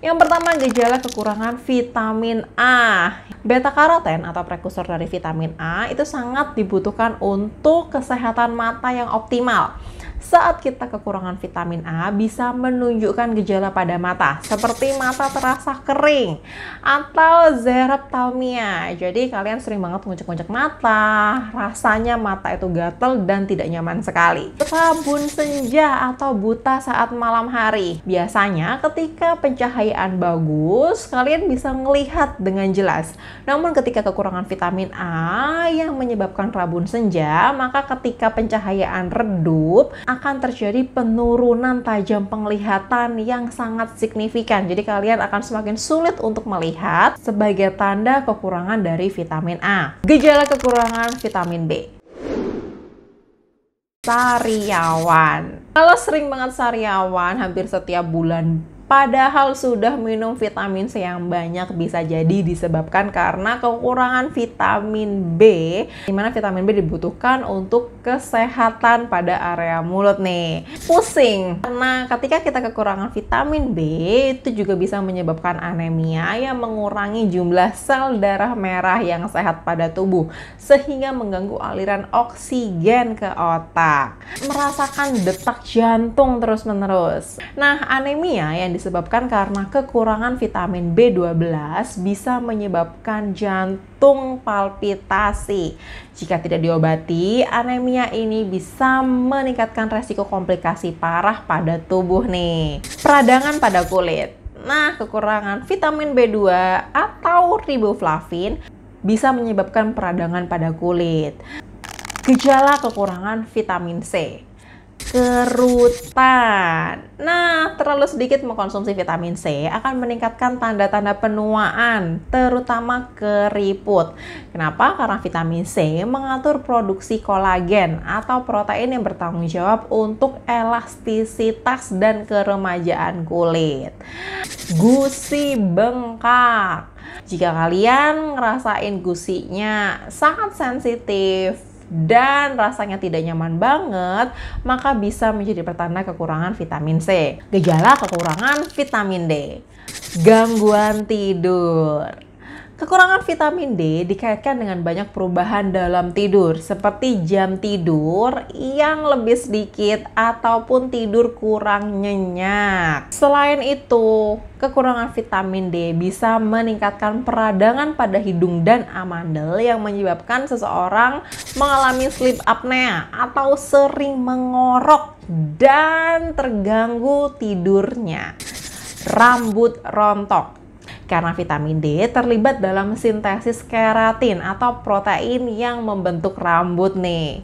Yang pertama gejala kekurangan vitamin A. Beta karoten atau prekursor dari vitamin A itu sangat dibutuhkan untuk kesehatan mata yang optimal saat kita kekurangan vitamin A bisa menunjukkan gejala pada mata seperti mata terasa kering atau xerophthalmia. Jadi kalian sering banget nguncek-nguncek mata, rasanya mata itu gatel dan tidak nyaman sekali. Sabun senja atau buta saat malam hari. Biasanya ketika pencahayaan bagus, kalian bisa melihat dengan jelas. Namun ketika kekurangan vitamin A yang menyebabkan rabun senja, maka ketika pencahayaan redup, akan terjadi penurunan tajam penglihatan yang sangat signifikan. Jadi kalian akan semakin sulit untuk melihat sebagai tanda kekurangan dari vitamin A. Gejala kekurangan vitamin B sariawan. Kalau sering banget sariawan, hampir setiap bulan Padahal sudah minum vitamin C yang banyak bisa jadi disebabkan karena kekurangan vitamin B, di mana vitamin B dibutuhkan untuk kesehatan pada area mulut nih. Pusing. Karena ketika kita kekurangan vitamin B, itu juga bisa menyebabkan anemia yang mengurangi jumlah sel darah merah yang sehat pada tubuh, sehingga mengganggu aliran oksigen ke otak. Merasakan detak jantung terus-menerus. Nah, anemia yang disebabkan karena kekurangan vitamin B12 bisa menyebabkan jantung palpitasi. Jika tidak diobati, anemia ini bisa meningkatkan resiko komplikasi parah pada tubuh nih. Peradangan pada kulit. Nah, kekurangan vitamin B2 atau riboflavin bisa menyebabkan peradangan pada kulit. Gejala kekurangan vitamin C kerutan. Nah, terlalu sedikit mengkonsumsi vitamin C akan meningkatkan tanda-tanda penuaan, terutama keriput. Kenapa? Karena vitamin C mengatur produksi kolagen atau protein yang bertanggung jawab untuk elastisitas dan keremajaan kulit. Gusi bengkak. Jika kalian ngerasain gusinya sangat sensitif, dan rasanya tidak nyaman banget, maka bisa menjadi pertanda kekurangan vitamin C. Gejala kekurangan vitamin D. Gangguan tidur. Kekurangan vitamin D dikaitkan dengan banyak perubahan dalam tidur, seperti jam tidur yang lebih sedikit ataupun tidur kurang nyenyak. Selain itu, kekurangan vitamin D bisa meningkatkan peradangan pada hidung dan amandel yang menyebabkan seseorang mengalami sleep apnea atau sering mengorok dan terganggu tidurnya. Rambut rontok karena vitamin D terlibat dalam sintesis keratin atau protein yang membentuk rambut nih.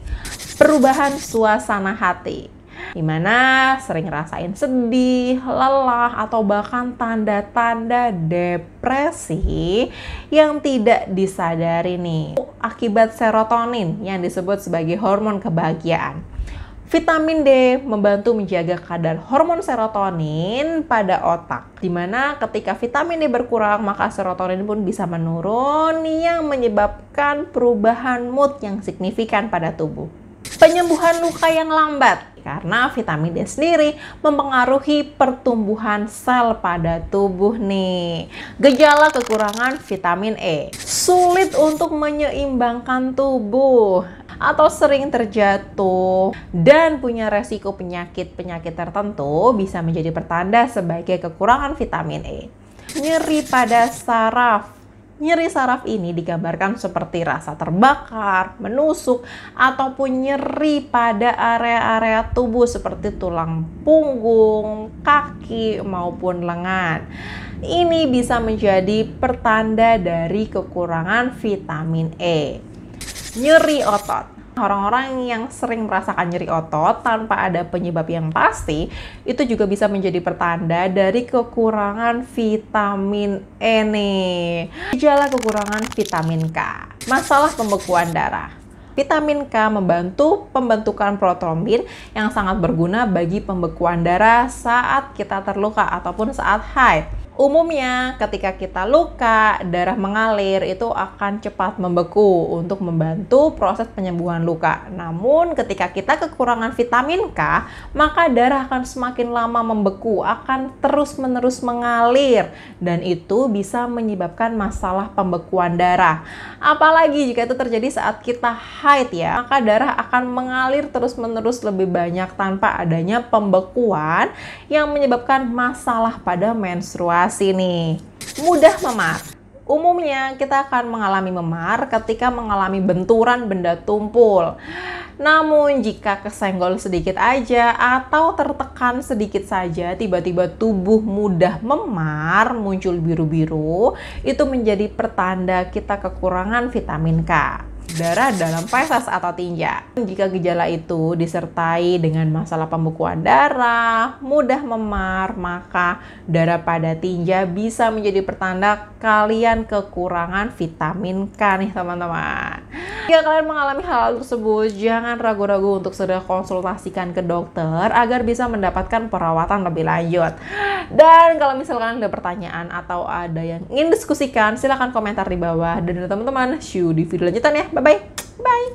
Perubahan suasana hati dimana sering rasain sedih, lelah, atau bahkan tanda-tanda depresi yang tidak disadari nih akibat serotonin yang disebut sebagai hormon kebahagiaan. Vitamin D membantu menjaga kadar hormon serotonin pada otak, dimana ketika vitamin D berkurang maka serotonin pun bisa menurun yang menyebabkan perubahan mood yang signifikan pada tubuh. Penyembuhan luka yang lambat karena vitamin D sendiri mempengaruhi pertumbuhan sel pada tubuh nih. Gejala kekurangan vitamin E sulit untuk menyeimbangkan tubuh atau sering terjatuh dan punya resiko penyakit-penyakit tertentu bisa menjadi pertanda sebagai kekurangan vitamin E. Nyeri pada saraf Nyeri saraf ini digambarkan seperti rasa terbakar, menusuk, ataupun nyeri pada area-area tubuh seperti tulang punggung, kaki, maupun lengan. Ini bisa menjadi pertanda dari kekurangan vitamin E. Nyeri otot Orang-orang yang sering merasakan nyeri otot tanpa ada penyebab yang pasti, itu juga bisa menjadi pertanda dari kekurangan vitamin E nih. Gejala kekurangan vitamin K. Masalah pembekuan darah. Vitamin K membantu pembentukan protrombin yang sangat berguna bagi pembekuan darah saat kita terluka ataupun saat haid. Umumnya ketika kita luka, darah mengalir itu akan cepat membeku untuk membantu proses penyembuhan luka. Namun ketika kita kekurangan vitamin K, maka darah akan semakin lama membeku, akan terus-menerus mengalir dan itu bisa menyebabkan masalah pembekuan darah. Apalagi jika itu terjadi saat kita haid ya, maka darah akan mengalir terus-menerus lebih banyak tanpa adanya pembekuan yang menyebabkan masalah pada menstruasi sini nih. Mudah memar. Umumnya kita akan mengalami memar ketika mengalami benturan benda tumpul. Namun jika kesenggol sedikit aja atau tertekan sedikit saja, tiba-tiba tubuh mudah memar, muncul biru-biru, itu menjadi pertanda kita kekurangan vitamin K darah dalam feses atau tinja. Jika gejala itu disertai dengan masalah pembekuan darah, mudah memar, maka darah pada tinja bisa menjadi pertanda kalian kekurangan vitamin K nih teman-teman. Jika kalian mengalami hal tersebut, jangan ragu-ragu untuk segera konsultasikan ke dokter agar bisa mendapatkan perawatan lebih lanjut. Dan kalau misalkan ada pertanyaan atau ada yang ingin diskusikan, silahkan komentar di bawah. Dan teman-teman, see you di video lanjutan ya. Bye-bye.